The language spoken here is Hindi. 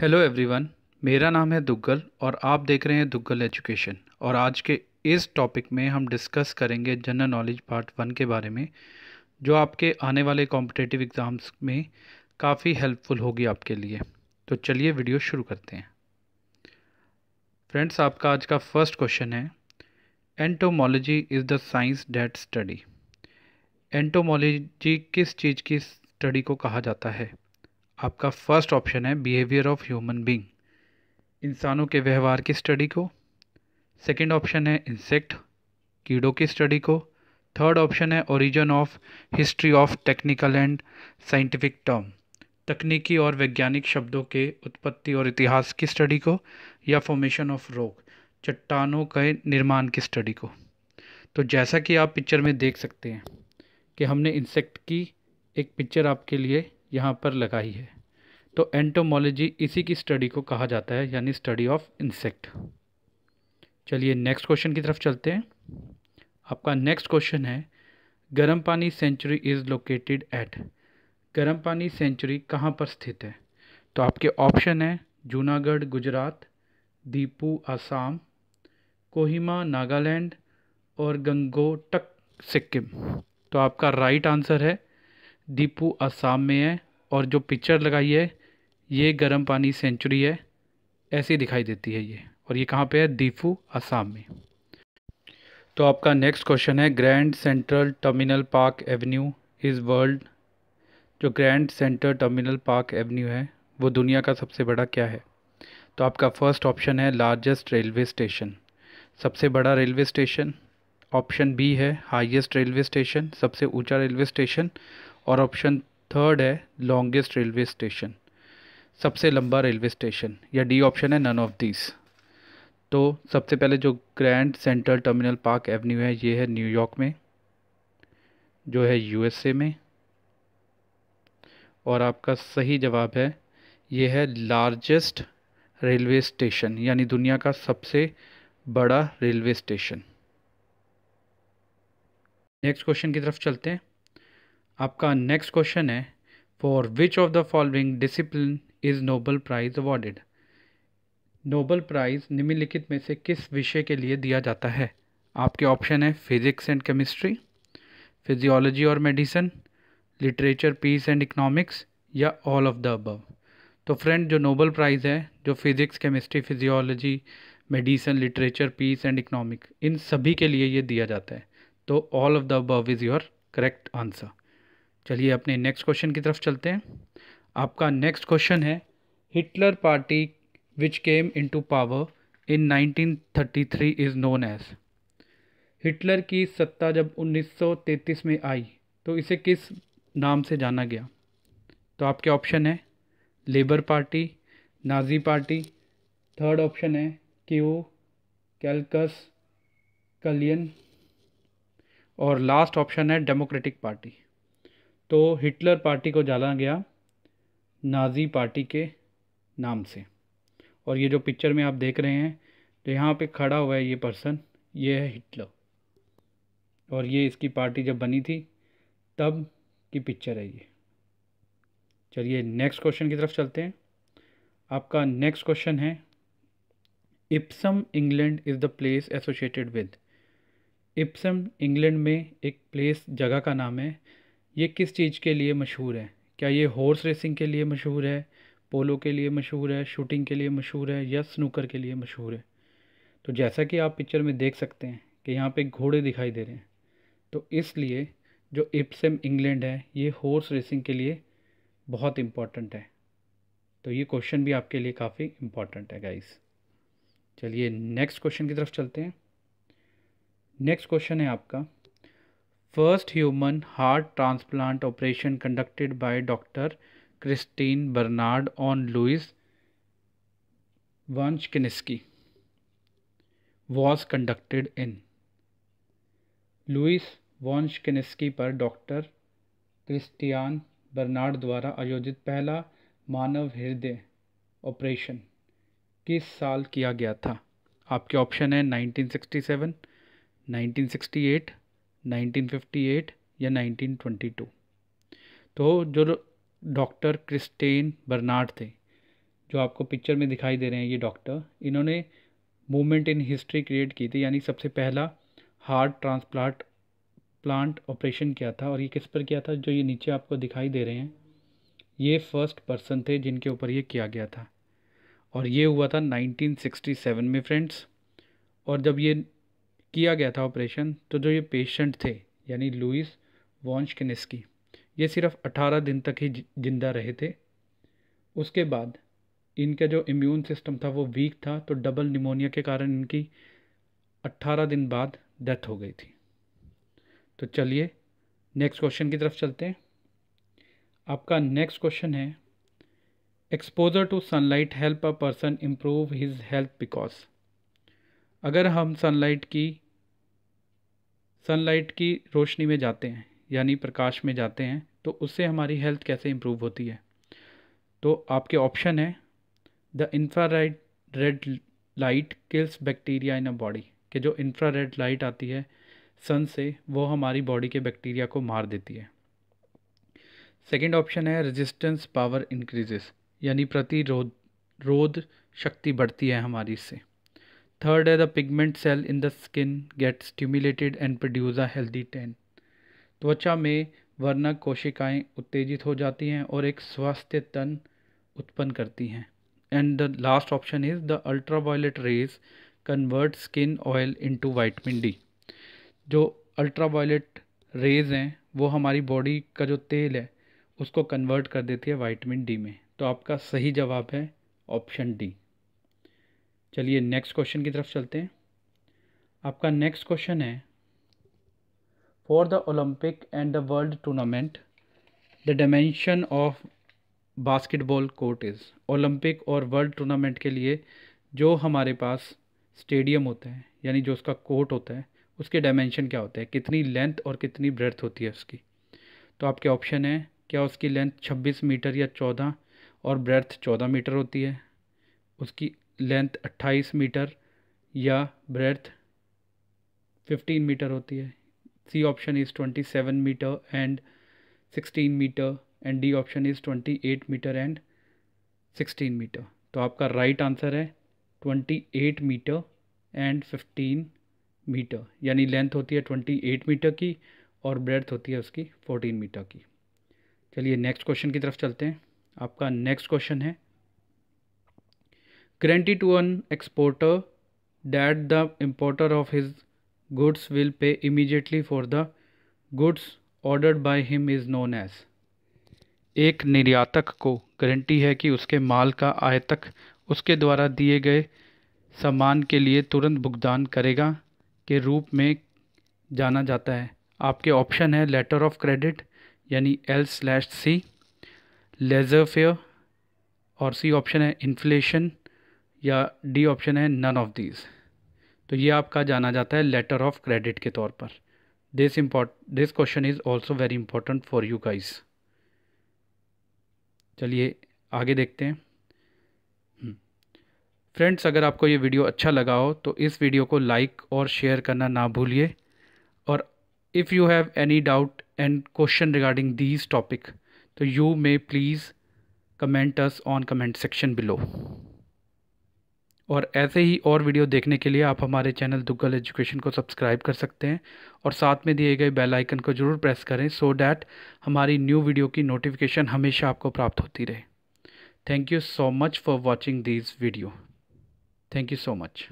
हेलो एवरीवन मेरा नाम है दुग्गल और आप देख रहे हैं दुग्गल एजुकेशन और आज के इस टॉपिक में हम डिस्कस करेंगे जनरल नॉलेज पार्ट वन के बारे में जो आपके आने वाले कॉम्पिटेटिव एग्ज़ाम्स में काफ़ी हेल्पफुल होगी आपके लिए तो चलिए वीडियो शुरू करते हैं फ्रेंड्स आपका आज का फर्स्ट क्वेश्चन है entomology is the science that study entomology किस चीज़ की स्टडी को कहा जाता है आपका फर्स्ट ऑप्शन है बिहेवियर ऑफ ह्यूमन बींग इंसानों के व्यवहार की स्टडी को सेकेंड ऑप्शन है इंसेक्ट कीड़ों की स्टडी को थर्ड ऑप्शन है origin of history of technical and scientific term तकनीकी और वैज्ञानिक शब्दों के उत्पत्ति और इतिहास की स्टडी को या फॉर्मेशन ऑफ रोग चट्टानों के निर्माण की स्टडी को तो जैसा कि आप पिक्चर में देख सकते हैं कि हमने इंसेक्ट की एक पिक्चर आपके लिए यहाँ पर लगाई है तो एंटोमोलॉजी इसी की स्टडी को कहा जाता है यानी स्टडी ऑफ इंसेक्ट चलिए नेक्स्ट क्वेश्चन की तरफ चलते हैं आपका नेक्स्ट क्वेश्चन है गर्म पानी सेंचुरी इज़ लोकेटेड एट गर्म पानी सेंचुरी कहाँ पर स्थित है तो आपके ऑप्शन हैं जूनागढ़ गुजरात दीपू आसाम कोहिमा नागालैंड और गंगोटक सिक्किम तो आपका राइट आंसर है दीपू आसाम में है और जो पिक्चर लगाई है ये गर्म पानी सेंचुरी है ऐसी दिखाई देती है ये और ये कहाँ पे है दीफू आसाम में तो आपका नेक्स्ट क्वेश्चन है Grand Central Terminal Park Avenue is world जो Grand Central Terminal Park Avenue है वो दुनिया का सबसे बड़ा क्या है तो आपका फर्स्ट ऑप्शन है लार्जेस्ट रेलवे स्टेशन सबसे बड़ा रेलवे स्टेशन ऑप्शन बी है हाईएस्ट रेलवे स्टेशन सबसे ऊंचा रेलवे स्टेशन और ऑप्शन थर्ड है लॉन्गेस्ट रेलवे स्टेशन सबसे लंबा रेलवे स्टेशन या डी ऑप्शन है नन ऑफ दिस तो सबसे पहले जो Grand Central Terminal Park Avenue है ये है न्यूयॉर्क में जो है यूएसए में और आपका सही जवाब है ये है लार्जेस्ट रेलवे स्टेशन यानी दुनिया का सबसे बड़ा रेलवे स्टेशन नेक्स्ट क्वेश्चन की तरफ चलते हैं आपका नेक्स्ट क्वेश्चन है for which of the following discipline is Nobel prize awarded Nobel prize निम्नलिखित में से किस विषय के लिए दिया जाता है आपके ऑप्शन है फिजिक्स एंड केमिस्ट्री फिजियोलॉजी और medicine literature peace and economics या ऑल ऑफ द अबव तो फ्रेंड जो नोबल प्राइज़ है जो physics chemistry physiology medicine literature peace and economic इन सभी के लिए ये दिया जाता है तो all of the above is your correct answer चलिए अपने नेक्स्ट क्वेश्चन की तरफ चलते हैं आपका नेक्स्ट क्वेश्चन है Hitler party which came to power in 1933 is known as Hitler की सत्ता जब 1933 में आई तो इसे किस नाम से जाना गया तो आपके ऑप्शन है Labour party Nazi party third option है क्यू कैलकस कलियन और लास्ट ऑप्शन है डेमोक्रेटिक पार्टी तो हिटलर पार्टी को जाना गया नाजी पार्टी के नाम से और ये जो पिक्चर में आप देख रहे हैं तो यहाँ पे खड़ा हुआ है ये पर्सन ये है हिटलर और ये इसकी पार्टी जब बनी थी तब की पिक्चर है ये चलिए नेक्स्ट क्वेश्चन की तरफ चलते हैं आपका नेक्स्ट क्वेश्चन है Epsom England is the place associated with Epsom England में एक प्लेस जगह का नाम है ये किस चीज़ के लिए मशहूर है क्या ये हॉर्स रेसिंग के लिए मशहूर है पोलो के लिए मशहूर है शूटिंग के लिए मशहूर है या स्नूकर के लिए मशहूर है तो जैसा कि आप पिक्चर में देख सकते हैं कि यहाँ पे घोड़े दिखाई दे रहे हैं तो इसलिए जो इप्सम इंग्लैंड है ये हॉर्स रेसिंग के लिए बहुत इम्पॉर्टेंट है तो ये क्वेश्चन भी आपके लिए काफ़ी इम्पॉर्टेंट है गाइस चलिए नेक्स्ट क्वेश्चन की तरफ चलते हैं नेक्स्ट क्वेश्चन है आपका first human heart transplant operation conducted by Dr. Christine Bernard on Louis Vanchkinsky was conducted in Louis Vanchkinsky पर डॉक्टर क्रिस्टियान बर्नार्ड द्वारा आयोजित पहला मानव हृदय ऑपरेशन किस साल किया गया था आपके ऑप्शन है 1967, 1968, 1958 या 1922 तो जो डॉक्टर क्रिस्टेन बर्नार्ड थे जो आपको पिक्चर में दिखाई दे रहे हैं ये डॉक्टर इन्होंने मूवमेंट इन हिस्ट्री क्रिएट की थी यानी सबसे पहला हार्ट ट्रांसप्लांट प्लांट ऑपरेशन किया था और ये किस पर किया था जो ये नीचे आपको दिखाई दे रहे हैं ये फर्स्ट पर्सन थे जिनके ऊपर ये किया गया था और ये हुआ था 1967 में फ्रेंड्स और जब ये किया गया था ऑपरेशन तो जो ये पेशेंट थे यानी लुइस वॉन्श किनिस्की ये सिर्फ 18 दिन तक ही जिंदा रहे थे उसके बाद इनका जो इम्यून सिस्टम था वो वीक था तो डबल निमोनिया के कारण इनकी 18 दिन बाद डेथ हो गई थी तो चलिए नेक्स्ट क्वेश्चन की तरफ चलते हैं आपका नेक्स्ट क्वेश्चन है exposure to sunlight help a person improve his health because अगर हम सनलाइट की सनलाइट की रोशनी में जाते हैं यानी प्रकाश में जाते हैं तो उससे हमारी हेल्थ कैसे इम्प्रूव होती है तो आपके ऑप्शन है the infrared red light kills bacteria in a body कि जो इंफ्रारेड लाइट आती है सन से वो हमारी बॉडी के बैक्टीरिया को मार देती है सेकेंड ऑप्शन है रेजिस्टेंस पावर इंक्रीजेस यानी प्रतिरोध रोध शक्ति बढ़ती है हमारी इससे थर्ड है the pigment cell in the skin get stimulated and produce a healthy tan त्वचा में वर्णक कोशिकाएं उत्तेजित हो जाती हैं और एक स्वास्थ्य तन उत्पन्न करती हैं and the last option is the ultraviolet rays convert skin oil into vitamin D जो अल्ट्रा वायलेट रेज हैं वो हमारी बॉडी का जो तेल है उसको कन्वर्ट कर देती है वाइटमिन डी में तो आपका सही जवाब है ऑप्शन डी चलिए नेक्स्ट क्वेश्चन की तरफ चलते हैं आपका नेक्स्ट क्वेश्चन है for the Olympic and the world tournament the dimension of basketball court is Olympic और वर्ल्ड टूर्नामेंट के लिए जो हमारे पास स्टेडियम होता है यानी जो उसका कोर्ट होता है उसके डायमेंशन क्या होते हैं कितनी लेंथ और कितनी ब्रेथ होती है उसकी तो आपके ऑप्शन है क्या उसकी लेंथ 26 मीटर या 14 और ब्रेथ 14 मीटर होती है उसकी लेंथ 28 मीटर या ब्रेथ 15 मीटर होती है C option is 27 metre and 16 metre and D option is 28 metre and 16 metre तो आपका राइट right आंसर है 28 मीटर एंड 15 मीटर यानी लेंथ होती है 28 मीटर की और ब्रेथ होती है उसकी 14 मीटर की चलिए नेक्स्ट क्वेश्चन की तरफ चलते हैं आपका नेक्स्ट क्वेश्चन है guarantee to an exporter that the importer of his goods will pay immediately for the goods ordered by him is known as एक निर्यातक को गारंटी है कि उसके माल का आयतक उसके द्वारा दिए गए सामान के लिए तुरंत भुगतान करेगा के रूप में जाना जाता है आपके ऑप्शन है लेटर ऑफ क्रेडिट यानी L slash C laissez faire और सी ऑप्शन है इन्फ्लेशन या डी ऑप्शन है नन ऑफ दीज तो ये आपका जाना जाता है लेटर ऑफ क्रेडिट के तौर पर this import this question is also very important for you guys चलिए आगे देखते हैं फ्रेंड्स हम्म। अगर आपको ये वीडियो अच्छा लगा हो तो इस वीडियो को लाइक और शेयर करना ना भूलिए और if you have any doubt and question regarding these topic तो you may please comment us on comment section below और ऐसे ही और वीडियो देखने के लिए आप हमारे चैनल दुग्गल एजुकेशन को सब्सक्राइब कर सकते हैं और साथ में दिए गए बेल आइकन को ज़रूर प्रेस करें सो so डैट हमारी न्यू वीडियो की नोटिफिकेशन हमेशा आपको प्राप्त होती रहे thank you so much for watching this video thank you so much